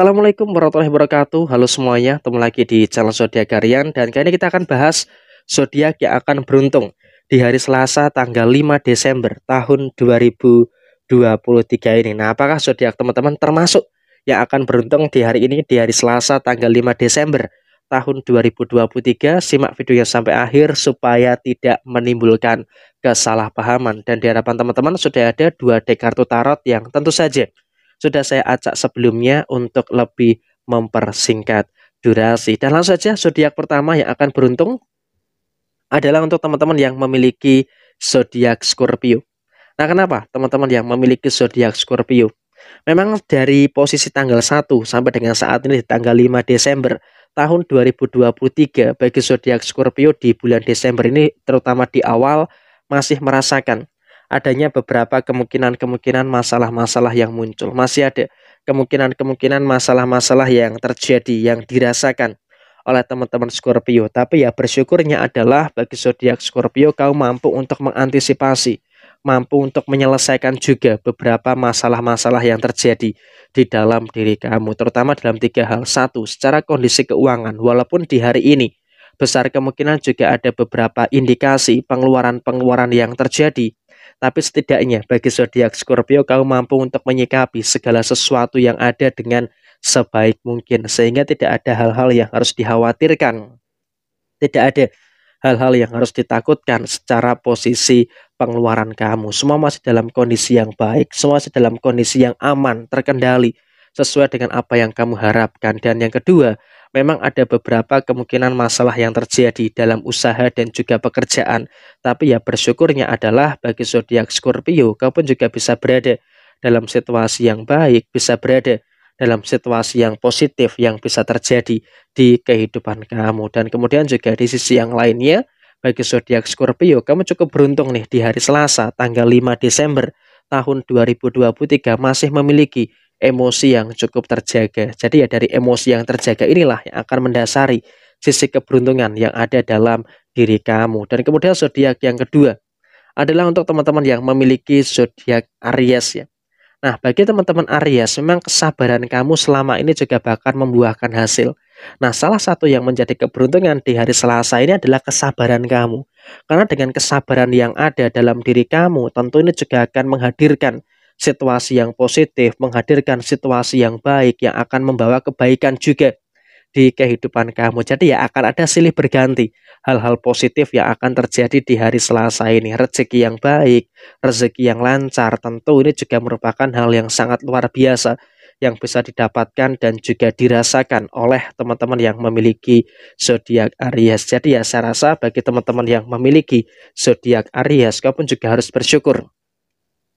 Assalamualaikum warahmatullahi wabarakatuh Halo semuanya, ketemu lagi di channel Zodiak Karian Dan kali ini kita akan bahas zodiak yang akan beruntung Di hari Selasa tanggal 5 Desember tahun 2023 ini Nah apakah zodiak teman-teman termasuk yang akan beruntung di hari ini Di hari Selasa tanggal 5 Desember tahun 2023 Simak videonya sampai akhir supaya tidak menimbulkan kesalahpahaman Dan di hadapan teman-teman sudah ada dua deck kartu tarot yang tentu saja sudah saya acak sebelumnya untuk lebih mempersingkat durasi. Dan langsung saja zodiak pertama yang akan beruntung adalah untuk teman-teman yang memiliki zodiak Scorpio. Nah, kenapa teman-teman yang memiliki zodiak Scorpio? Memang dari posisi tanggal 1 sampai dengan saat ini tanggal 5 Desember tahun 2023 bagi zodiak Scorpio di bulan Desember ini terutama di awal masih merasakan adanya beberapa kemungkinan-kemungkinan masalah-masalah yang muncul. Masih ada kemungkinan-kemungkinan masalah-masalah yang terjadi, yang dirasakan oleh teman-teman Scorpio. Tapi ya bersyukurnya adalah bagi zodiak Scorpio kau mampu untuk mengantisipasi, mampu untuk menyelesaikan juga beberapa masalah-masalah yang terjadi di dalam diri kamu, terutama dalam tiga hal. Satu, secara kondisi keuangan, walaupun di hari ini besar kemungkinan juga ada beberapa indikasi pengeluaran-pengeluaran yang terjadi tapi setidaknya bagi zodiak Scorpio kamu mampu untuk menyikapi segala sesuatu yang ada dengan sebaik mungkin sehingga tidak ada hal-hal yang harus dikhawatirkan. Tidak ada hal-hal yang harus ditakutkan secara posisi pengeluaran kamu. Semua masih dalam kondisi yang baik, semua masih dalam kondisi yang aman, terkendali sesuai dengan apa yang kamu harapkan. Dan yang kedua, Memang ada beberapa kemungkinan masalah yang terjadi dalam usaha dan juga pekerjaan, tapi ya bersyukurnya adalah bagi zodiak Scorpio, kau pun juga bisa berada dalam situasi yang baik, bisa berada dalam situasi yang positif yang bisa terjadi di kehidupan kamu. Dan kemudian juga di sisi yang lainnya, bagi zodiak Scorpio, kamu cukup beruntung nih di hari Selasa, tanggal 5 Desember tahun 2023 masih memiliki emosi yang cukup terjaga. Jadi ya dari emosi yang terjaga inilah yang akan mendasari sisi keberuntungan yang ada dalam diri kamu. Dan kemudian zodiak yang kedua adalah untuk teman-teman yang memiliki zodiak Aries ya. Nah, bagi teman-teman Aries, memang kesabaran kamu selama ini juga bahkan membuahkan hasil. Nah, salah satu yang menjadi keberuntungan di hari Selasa ini adalah kesabaran kamu. Karena dengan kesabaran yang ada dalam diri kamu, tentu ini juga akan menghadirkan situasi yang positif, menghadirkan situasi yang baik yang akan membawa kebaikan juga di kehidupan kamu. Jadi ya akan ada silih berganti hal-hal positif yang akan terjadi di hari Selasa ini. Rezeki yang baik, rezeki yang lancar tentu ini juga merupakan hal yang sangat luar biasa yang bisa didapatkan dan juga dirasakan oleh teman-teman yang memiliki zodiak Aries. Jadi ya saya rasa bagi teman-teman yang memiliki zodiak Aries, kau pun juga harus bersyukur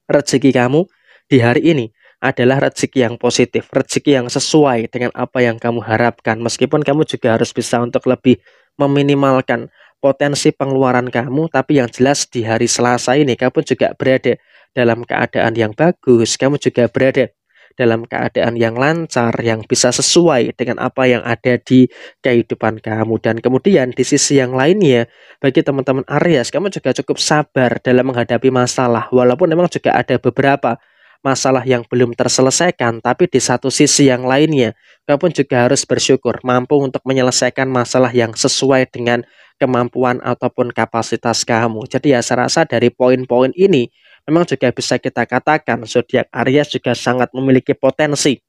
rezeki kamu di hari ini adalah rezeki yang positif, rezeki yang sesuai dengan apa yang kamu harapkan. Meskipun kamu juga harus bisa untuk lebih meminimalkan potensi pengeluaran kamu, tapi yang jelas di hari Selasa ini kamu juga berada dalam keadaan yang bagus, kamu juga berada dalam keadaan yang lancar yang bisa sesuai dengan apa yang ada di kehidupan kamu dan kemudian di sisi yang lainnya bagi teman-teman Aries kamu juga cukup sabar dalam menghadapi masalah walaupun memang juga ada beberapa masalah yang belum terselesaikan, tapi di satu sisi yang lainnya, kamu pun juga harus bersyukur mampu untuk menyelesaikan masalah yang sesuai dengan kemampuan ataupun kapasitas kamu. Jadi ya saya rasa dari poin-poin ini, Memang juga bisa kita katakan zodiak Aries juga sangat memiliki potensi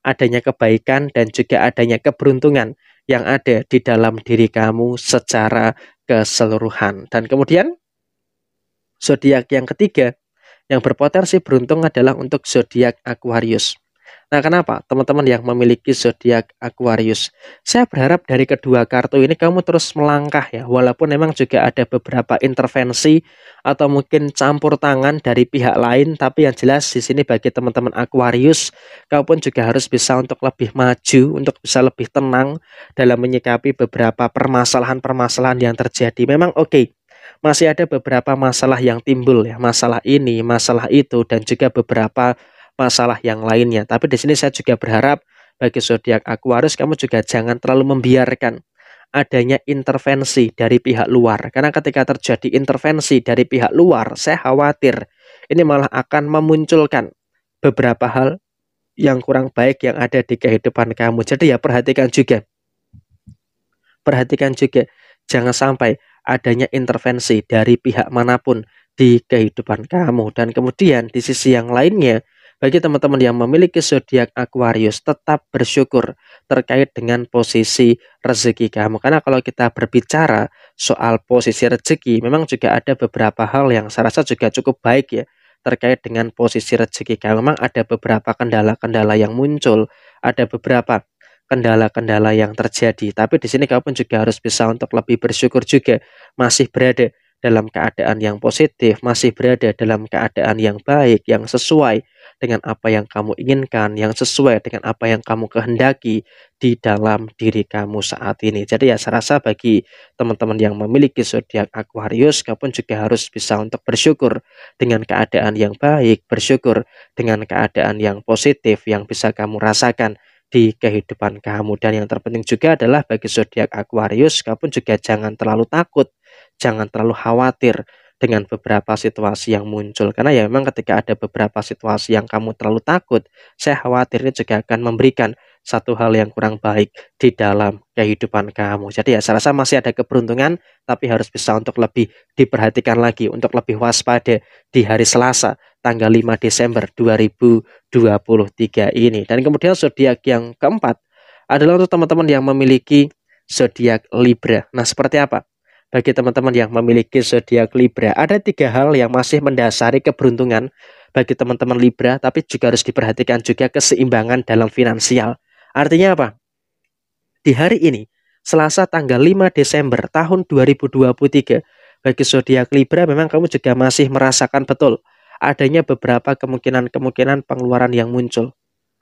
adanya kebaikan dan juga adanya keberuntungan yang ada di dalam diri kamu secara keseluruhan. Dan kemudian zodiak yang ketiga yang berpotensi beruntung adalah untuk zodiak Aquarius. Nah, kenapa teman-teman yang memiliki zodiak Aquarius? Saya berharap dari kedua kartu ini kamu terus melangkah ya, walaupun memang juga ada beberapa intervensi atau mungkin campur tangan dari pihak lain, tapi yang jelas di sini bagi teman-teman Aquarius, kamu pun juga harus bisa untuk lebih maju, untuk bisa lebih tenang dalam menyikapi beberapa permasalahan-permasalahan yang terjadi. Memang oke. Okay, masih ada beberapa masalah yang timbul ya, masalah ini, masalah itu dan juga beberapa masalah yang lainnya. Tapi di sini saya juga berharap bagi zodiak Aquarius kamu juga jangan terlalu membiarkan adanya intervensi dari pihak luar. Karena ketika terjadi intervensi dari pihak luar, saya khawatir ini malah akan memunculkan beberapa hal yang kurang baik yang ada di kehidupan kamu. Jadi ya perhatikan juga. Perhatikan juga jangan sampai adanya intervensi dari pihak manapun di kehidupan kamu dan kemudian di sisi yang lainnya bagi teman-teman yang memiliki zodiak Aquarius, tetap bersyukur terkait dengan posisi rezeki kamu. Karena kalau kita berbicara soal posisi rezeki, memang juga ada beberapa hal yang saya rasa juga cukup baik ya terkait dengan posisi rezeki kamu. Memang ada beberapa kendala-kendala yang muncul, ada beberapa kendala-kendala yang terjadi. Tapi di sini kamu pun juga harus bisa untuk lebih bersyukur juga masih berada dalam keadaan yang positif, masih berada dalam keadaan yang baik, yang sesuai dengan apa yang kamu inginkan, yang sesuai dengan apa yang kamu kehendaki di dalam diri kamu saat ini. Jadi ya saya rasa bagi teman-teman yang memiliki zodiak Aquarius, kamu pun juga harus bisa untuk bersyukur dengan keadaan yang baik, bersyukur dengan keadaan yang positif yang bisa kamu rasakan di kehidupan kamu dan yang terpenting juga adalah bagi zodiak Aquarius kamu juga jangan terlalu takut jangan terlalu khawatir dengan beberapa situasi yang muncul karena ya memang ketika ada beberapa situasi yang kamu terlalu takut saya khawatir ini juga akan memberikan satu hal yang kurang baik di dalam kehidupan kamu jadi ya saya rasa masih ada keberuntungan tapi harus bisa untuk lebih diperhatikan lagi untuk lebih waspada di hari Selasa tanggal 5 Desember 2023 ini dan kemudian zodiak yang keempat adalah untuk teman-teman yang memiliki zodiak Libra nah seperti apa bagi teman-teman yang memiliki zodiak Libra, ada tiga hal yang masih mendasari keberuntungan bagi teman-teman Libra, tapi juga harus diperhatikan juga keseimbangan dalam finansial. Artinya apa? Di hari ini, Selasa tanggal 5 Desember tahun 2023, bagi zodiak Libra memang kamu juga masih merasakan betul adanya beberapa kemungkinan-kemungkinan pengeluaran yang muncul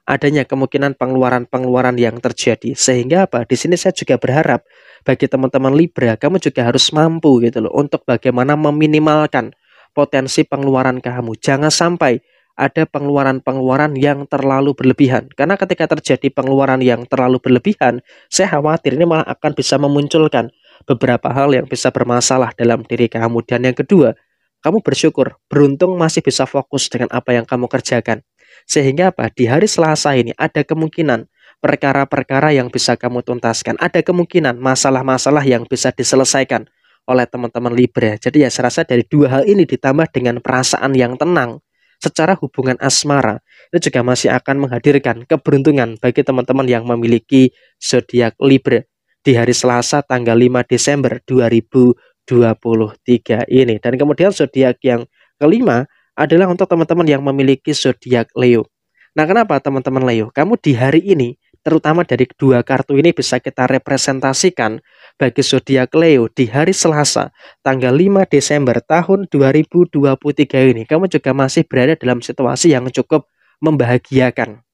adanya kemungkinan pengeluaran-pengeluaran yang terjadi. Sehingga apa? Di sini saya juga berharap bagi teman-teman Libra, kamu juga harus mampu gitu loh untuk bagaimana meminimalkan potensi pengeluaran kamu. Jangan sampai ada pengeluaran-pengeluaran yang terlalu berlebihan. Karena ketika terjadi pengeluaran yang terlalu berlebihan, saya khawatir ini malah akan bisa memunculkan beberapa hal yang bisa bermasalah dalam diri kamu. Dan yang kedua, kamu bersyukur, beruntung masih bisa fokus dengan apa yang kamu kerjakan. Sehingga apa? Di hari Selasa ini ada kemungkinan perkara-perkara yang bisa kamu tuntaskan. Ada kemungkinan masalah-masalah yang bisa diselesaikan oleh teman-teman Libra. Jadi ya saya rasa dari dua hal ini ditambah dengan perasaan yang tenang secara hubungan asmara itu juga masih akan menghadirkan keberuntungan bagi teman-teman yang memiliki zodiak Libra di hari Selasa tanggal 5 Desember 2023 ini. Dan kemudian zodiak yang kelima adalah untuk teman-teman yang memiliki zodiak Leo. Nah, kenapa teman-teman Leo? Kamu di hari ini terutama dari dua kartu ini bisa kita representasikan bagi zodiak Leo di hari Selasa tanggal 5 Desember tahun 2023 ini. Kamu juga masih berada dalam situasi yang cukup membahagiakan.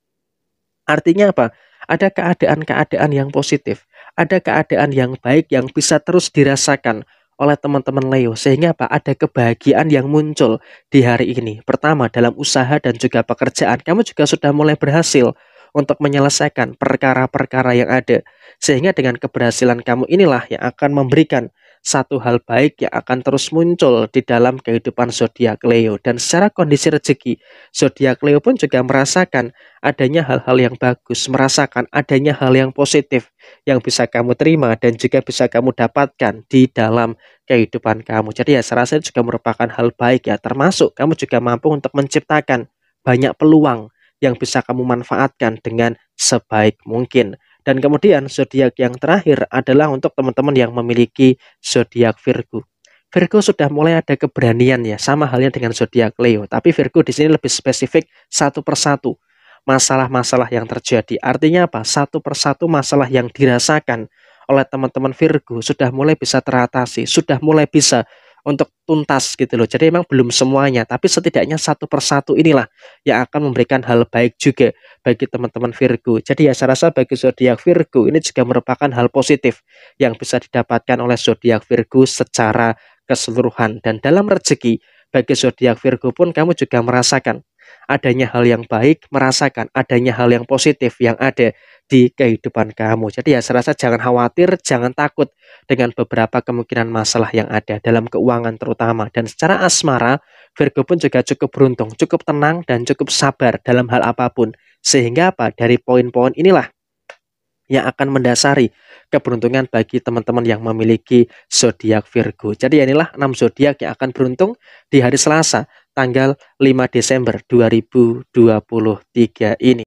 Artinya apa? Ada keadaan-keadaan yang positif, ada keadaan yang baik yang bisa terus dirasakan oleh teman-teman Leo sehingga apa ada kebahagiaan yang muncul di hari ini pertama dalam usaha dan juga pekerjaan kamu juga sudah mulai berhasil untuk menyelesaikan perkara-perkara yang ada sehingga dengan keberhasilan kamu inilah yang akan memberikan satu hal baik yang akan terus muncul di dalam kehidupan zodiak Leo dan secara kondisi rezeki zodiak Leo pun juga merasakan adanya hal-hal yang bagus, merasakan adanya hal yang positif yang bisa kamu terima dan juga bisa kamu dapatkan di dalam kehidupan kamu. Jadi ya saya rasa juga merupakan hal baik ya termasuk kamu juga mampu untuk menciptakan banyak peluang yang bisa kamu manfaatkan dengan sebaik mungkin. Dan kemudian zodiak yang terakhir adalah untuk teman-teman yang memiliki zodiak Virgo. Virgo sudah mulai ada keberanian ya, sama halnya dengan zodiak Leo. Tapi Virgo di sini lebih spesifik satu persatu masalah-masalah yang terjadi. Artinya apa? Satu persatu masalah yang dirasakan oleh teman-teman Virgo sudah mulai bisa teratasi, sudah mulai bisa untuk tuntas gitu loh. Jadi memang belum semuanya, tapi setidaknya satu persatu inilah yang akan memberikan hal baik juga bagi teman-teman Virgo. Jadi ya saya rasa bagi zodiak Virgo ini juga merupakan hal positif yang bisa didapatkan oleh zodiak Virgo secara keseluruhan dan dalam rezeki bagi zodiak Virgo pun kamu juga merasakan adanya hal yang baik, merasakan adanya hal yang positif yang ada di kehidupan kamu. Jadi ya saya rasa jangan khawatir, jangan takut dengan beberapa kemungkinan masalah yang ada dalam keuangan terutama. Dan secara asmara, Virgo pun juga cukup beruntung, cukup tenang dan cukup sabar dalam hal apapun. Sehingga apa? Dari poin-poin inilah yang akan mendasari keberuntungan bagi teman-teman yang memiliki zodiak Virgo. Jadi ya, inilah 6 zodiak yang akan beruntung di hari Selasa tanggal 5 Desember 2023 ini.